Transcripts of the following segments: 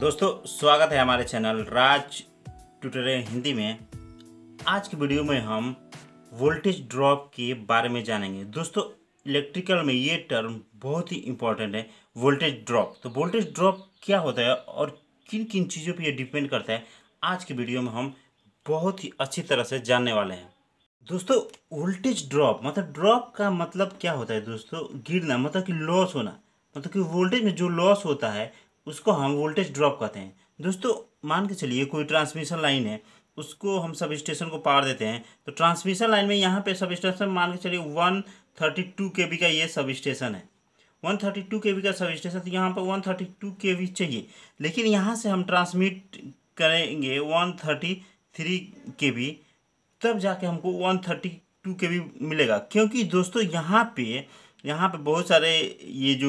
दोस्तों स्वागत है हमारे चैनल राज ट्यूटर हिंदी में आज की वीडियो में हम वोल्टेज ड्रॉप के बारे में जानेंगे दोस्तों इलेक्ट्रिकल में ये टर्म बहुत ही इम्पोर्टेंट है वोल्टेज ड्रॉप तो वोल्टेज ड्रॉप क्या होता है और किन किन चीज़ों पे ये डिपेंड करता है आज की वीडियो में हम बहुत ही अच्छी तरह से जानने वाले हैं दोस्तों वोल्टेज ड्रॉप मतलब ड्रॉप का मतलब क्या होता है दोस्तों गिरना मतलब कि लॉस होना मतलब कि वोल्टेज में जो लॉस होता है उसको हम वोल्टेज ड्रॉप कहते हैं दोस्तों मान के चलिए कोई ट्रांसमिशन लाइन है उसको हम सब स्टेशन को पार देते हैं तो ट्रांसमिशन लाइन में यहाँ पे सब स्टेशन मान के चलिए one thirty two K B का ये सब स्टेशन है one thirty two K B का सब स्टेशन तो यहाँ पर one thirty two K B चाहिए लेकिन यहाँ से हम ट्रांसमिट करेंगे one thirty three K B तब जाके हमको one thirty two K B मिलेगा क्योंकि दोस्तों यहाँ पर यहाँ पे बहुत सारे ये जो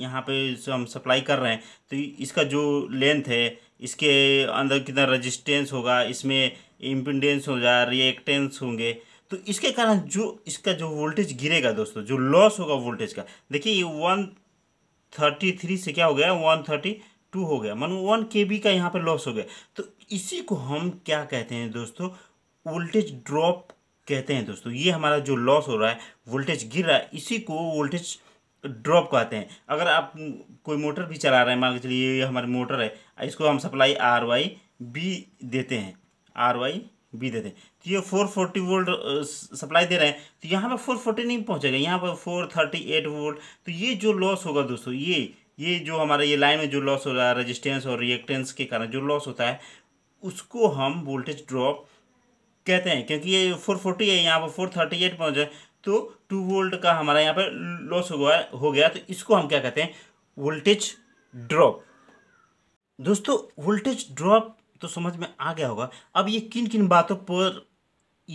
यहाँ पे हम सप्लाई कर रहे हैं तो इसका जो लेंथ है इसके अंदर कितना रजिस्टेंस होगा इसमें इम्पिडेंस हो जाए रिएक्टेंस होंगे तो इसके कारण जो इसका जो वोल्टेज गिरेगा दोस्तों जो लॉस होगा वोल्टेज का देखिए ये वन थर्टी थ्री से क्या हो गया वन थर्टी टू हो गया मान वन के बी का यहाँ पे लॉस हो गया तो इसी को हम क्या कहते हैं दोस्तों वोल्टेज ड्रॉप कहते हैं दोस्तों ये हमारा जो लॉस हो रहा है वोल्टेज गिर रहा है इसी को वोल्टेज ड्रॉप कहते हैं अगर आप कोई मोटर भी चला रहे हैं मान के चलिए ये हमारी मोटर है इसको हम सप्लाई आर वाई बी देते हैं आर वाई बी देते हैं तो ये फोर फोर्टी वोल्ट सप्लाई दे रहे हैं तो यहाँ पर फोर फोर्टी नहीं पहुँचेगा यहाँ पर फोर थर्टी एट वोल्ट तो ये जो लॉस होगा दोस्तों ये ये जो हमारा ये लाइन में जो लॉस हो रहा है रजिस्टेंस और रिएक्टेंस के कारण जो लॉस होता है उसको हम वोल्टेज ड्रॉप कहते हैं क्योंकि ये फोर फोर्टी है यहाँ पर फोर थर्टी एट पहुँच जाए तो टू वोल्ट का हमारा यहाँ पर लॉस हो गया हो गया तो इसको हम क्या कहते हैं वोल्टेज ड्रॉप दोस्तों वोल्टेज ड्रॉप तो समझ में आ गया होगा अब ये किन किन बातों पर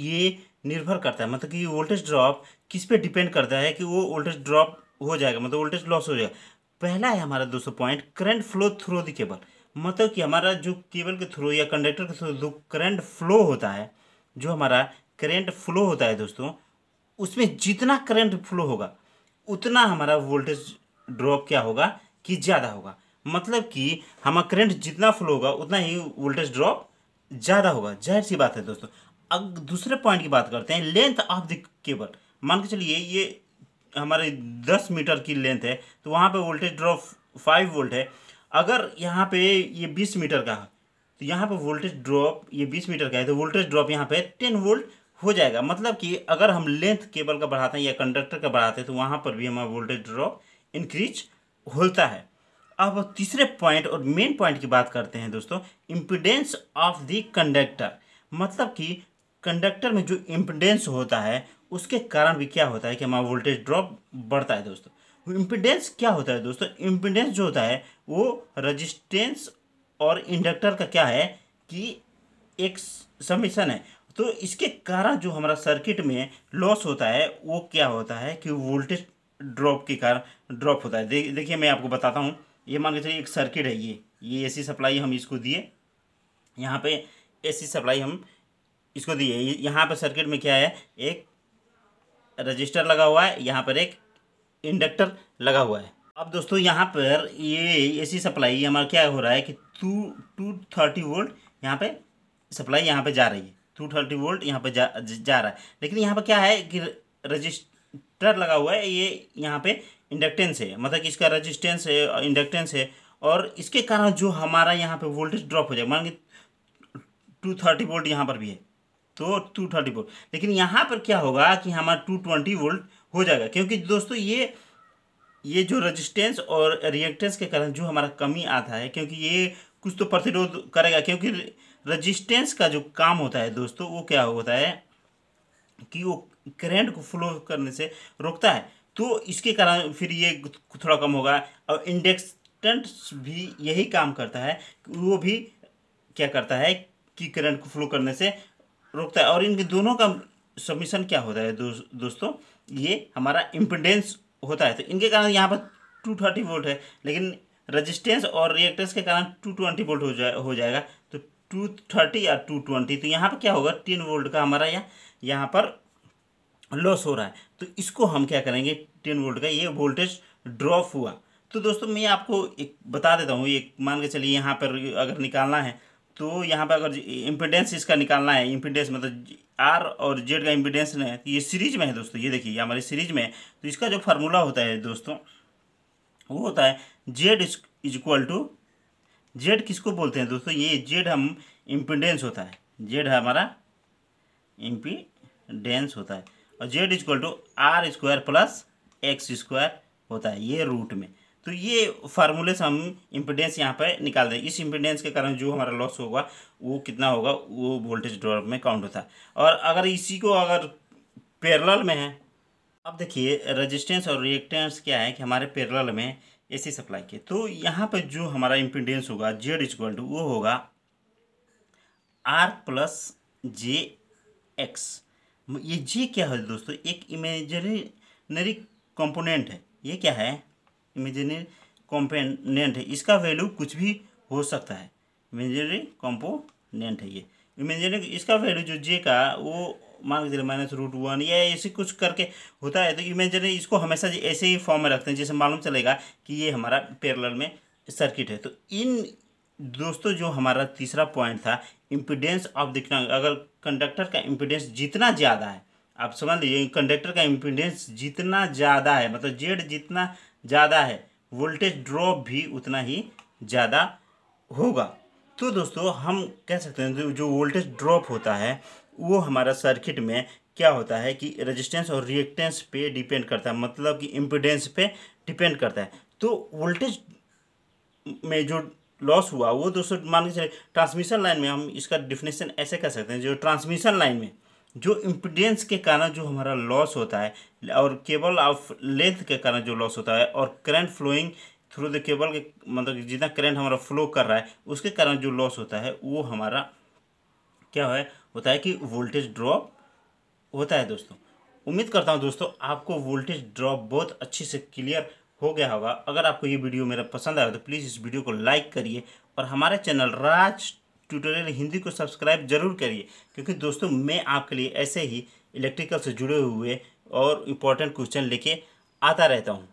ये निर्भर करता है मतलब कि वोल्टेज ड्रॉप किस पे डिपेंड करता है कि वो वोल्टेज ड्रॉप हो जाएगा मतलब वोल्टेज लॉस हो जाएगा पहला है हमारा दोस्तों point current flow through the cable मतलब कि हमारा जो केबल के थ्रू या कंडक्टर के थ्रू जो करंट फ्लो होता है जो हमारा करेंट फ्लो होता है दोस्तों उसमें जितना करेंट फ्लो होगा उतना हमारा वोल्टेज ड्रॉप क्या होगा कि ज़्यादा होगा मतलब कि हमारा करंट जितना फ्लो होगा उतना ही वोल्टेज ड्रॉप ज़्यादा होगा जाहिर सी बात है दोस्तों अब दूसरे पॉइंट की बात करते हैं लेंथ ऑफ द केबल मान के चलिए ये हमारे दस मीटर की लेंथ है तो वहाँ पे वोल्टेज ड्रॉप फाइव वोल्ट है अगर यहाँ पे ये बीस मीटर का तो यहाँ पर वोल्टेज ड्रॉप ये बीस मीटर का है तो वोल्टेज ड्रॉप यहाँ पर टेन वोल्ट हो जाएगा मतलब कि अगर हम लेंथ केबल का बढ़ाते हैं या कंडक्टर का बढ़ाते हैं तो वहाँ पर भी हमारा वोल्टेज ड्रॉप इंक्रीज होता है अब तीसरे पॉइंट और मेन पॉइंट की बात करते हैं दोस्तों इम्पिडेंस ऑफ द कंडक्टर मतलब कि कंडक्टर में जो इम्पिडेंस होता है उसके कारण भी क्या होता है कि हमारा वोल्टेज ड्रॉप बढ़ता है दोस्तों इम्पिडेंस क्या होता है दोस्तों इम्पिडेंस जो होता है वो रजिस्टेंस और इंडक्टर का क्या है कि एक समीशन है तो इसके कारण जो हमारा सर्किट में लॉस होता है वो क्या होता है कि वोल्टेज ड्रॉप के कारण ड्रॉप होता है दे, देखिए मैं आपको बताता हूँ ये मान के चलिए एक सर्किट है ये ये एसी सप्लाई हम इसको दिए यहाँ पे एसी सप्लाई हम इसको दिए यहाँ पर सर्किट में क्या है एक रजिस्टर लगा हुआ है यहाँ पर एक इंडक्टर लगा हुआ है अब दोस्तों यहाँ पर ये एसी सप्लाई हमारा क्या हो रहा है कि टू टू थर्टी वोल्ट यहाँ पे सप्लाई यहाँ पे जा रही है टू थर्टी वोल्ट यहाँ पे जा जा रहा है लेकिन यहाँ पे क्या है कि रजिस्टर लगा हुआ है ये यहाँ पे इंडक्टेंस है मतलब कि इसका रजिस्टेंस है इंडक्टेंस है और इसके कारण जो हमारा यहाँ पर वोल्टेज ड्रॉप हो जाएगा मान के टू थर्टी वोल्ट यहाँ पर भी है तो टू थर्टी वोल्ट लेकिन यहाँ पर क्या होगा कि हमारा टू ट्वेंटी वोल्ट हो जाएगा क्योंकि दोस्तों ये ये जो रजिस्टेंस और रिएक्टेंस के कारण जो हमारा कमी आता है क्योंकि ये कुछ तो प्रतिरोध करेगा क्योंकि रजिस्टेंस का जो काम होता है दोस्तों वो क्या होता है कि वो करंट को फ्लो करने से रोकता है तो इसके कारण फिर ये थोड़ा कम होगा और इंडेक्सटेंट भी यही काम करता है वो भी क्या करता है कि करंट को फ्लो करने से रोकता है और इनके दोनों का सबमिशन क्या होता है दो, दोस्तों ये हमारा इम्पिडेंस होता है तो इनके कारण यहाँ पर टू थर्टी वोल्ट है लेकिन रजिस्टेंस और रिएक्टेंस के कारण टू ट्वेंटी वोल्ट हो जाए हो जाएगा तो टू थर्टी या टू ट्वेंटी तो यहाँ पर क्या होगा टेन वोल्ट का हमारा यहाँ यहाँ पर लॉस हो रहा है तो इसको हम क्या करेंगे टेन वोल्ट का ये वोल्टेज ड्रॉप हुआ तो दोस्तों मैं आपको एक बता देता हूँ एक मान के चलिए यहाँ पर अगर निकालना है तो यहाँ पर अगर इम्पिडेंस इसका निकालना है इम्पिडेंस मतलब आर और जेड का इम्पिडेंस है ये सीरीज में है दोस्तों ये देखिए हमारी सीरीज में तो इसका जो फार्मूला होता है दोस्तों वो होता है Z is equal to Z किसको बोलते हैं दोस्तों ये जेड हम इम्पिडेंस होता है जेड हमारा इम्पिडेंस होता है और Z is equal to R square plus X square होता है ये रूट में तो ये फार्मूले से हम इम्पिडेंस यहाँ पर निकाल दें इस इम्पिडेंस के कारण जो हमारा लॉस होगा वो कितना होगा वो वोल्टेज ड्रॉप में काउंट होता है और अगर इसी को अगर पैरेलल में है अब देखिए रेजिस्टेंस और रिएक्टेंस क्या है कि हमारे पैरेलल में एसी सप्लाई के तो यहाँ पर जो हमारा इम्पिडेंस होगा जेड इज टू वो होगा आर प्लस जे एक्स ये जे क्या है दोस्तों एक इमेजनरी कंपोनेंट है ये क्या है इमेजनरी कॉम्पोनेंट है इसका वैल्यू कुछ भी हो सकता है इमेजनरी कॉम्पोनेंट है ये इमेजनरी इसका वैल्यू जो जे का वो मान के चलिए माइनस रूट वन या ऐसे कुछ करके होता है तो इमेजनरी इसको हमेशा ऐसे ही फॉर्म में रखते हैं जैसे मालूम चलेगा कि ये हमारा पैरेलल में सर्किट है तो इन दोस्तों जो हमारा तीसरा पॉइंट था इम्पिडेंस ऑफ द अगर कंडक्टर का इम्पिडेंस जितना ज़्यादा है आप समझ लीजिए कंडक्टर का इम्पिडेंस जितना ज़्यादा है मतलब जेड जितना ज़्यादा है वोल्टेज ड्रॉप भी उतना ही ज़्यादा होगा तो दोस्तों हम कह सकते हैं जो वोल्टेज ड्रॉप होता है वो हमारा सर्किट में क्या होता है कि रेजिस्टेंस और रिएक्टेंस पे डिपेंड करता है मतलब कि इम्पिडेंस पे डिपेंड करता है तो वोल्टेज में जो लॉस हुआ वो दोस्तों मान के चले ट्रांसमिशन लाइन में हम इसका डिफिनेशन ऐसे कर सकते हैं जो ट्रांसमिशन लाइन में जो इम्पिडेंस के कारण जो हमारा लॉस होता है और केबल ऑफ लेंथ के कारण जो लॉस होता है और current flowing through the cable के मतलब जितना करंट हमारा फ्लो कर रहा है उसके कारण जो लॉस होता है वो हमारा क्या है होता है कि वोल्टेज ड्रॉप होता है दोस्तों उम्मीद करता हूँ दोस्तों आपको वोल्टेज ड्रॉप बहुत अच्छे से क्लियर हो गया होगा अगर आपको ये वीडियो मेरा पसंद आया तो प्लीज़ इस वीडियो को लाइक करिए और हमारे चैनल राज ट्यूटोरियल हिंदी को सब्सक्राइब जरूर करिए क्योंकि दोस्तों मैं आपके लिए ऐसे ही इलेक्ट्रिकल से जुड़े हुए और इम्पोर्टेंट क्वेश्चन लेके आता रहता हूँ